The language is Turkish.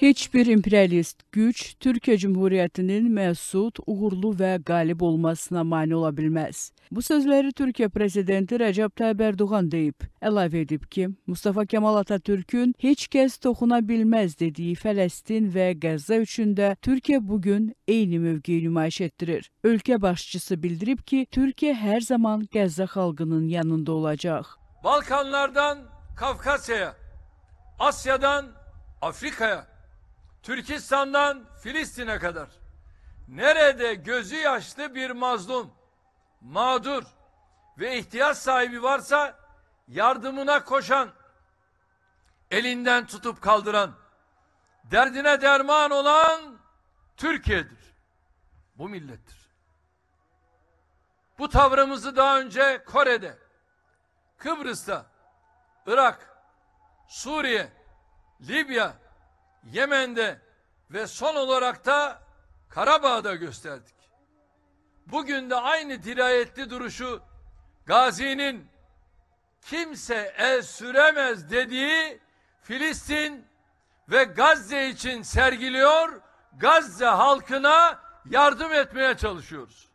Heç bir imperialist güc Türkiyə Cümhuriyyətinin məsud, uğurlu və qalib olmasına mane ola bilməz. Bu sözləri Türkiyə prezidenti Rəcəb Tayyib Ərdoğan deyib. Əlavə edib ki, Mustafa Kemal Atatürkün heç kəs toxuna bilməz dediyi Fələstin və Qəzza üçün də Türkiyə bu gün eyni mövqeyi nümayiş etdirir. Ölkə başçısı bildirib ki, Türkiyə hər zaman Qəzza xalqının yanında olacaq. Balkanlardan Kafkasya'ya, Asya'dan Afrika'ya Türkistan'dan Filistin'e kadar nerede gözü yaşlı bir mazlum, mağdur ve ihtiyaç sahibi varsa yardımına koşan, elinden tutup kaldıran, derdine derman olan Türkiye'dir. Bu millettir. Bu tavrımızı daha önce Kore'de, Kıbrıs'ta, Irak, Suriye, Libya, Yemen'de ve son olarak da Karabağ'da gösterdik. Bugün de aynı dirayetli duruşu Gazi'nin kimse el süremez dediği Filistin ve Gazze için sergiliyor, Gazze halkına yardım etmeye çalışıyoruz.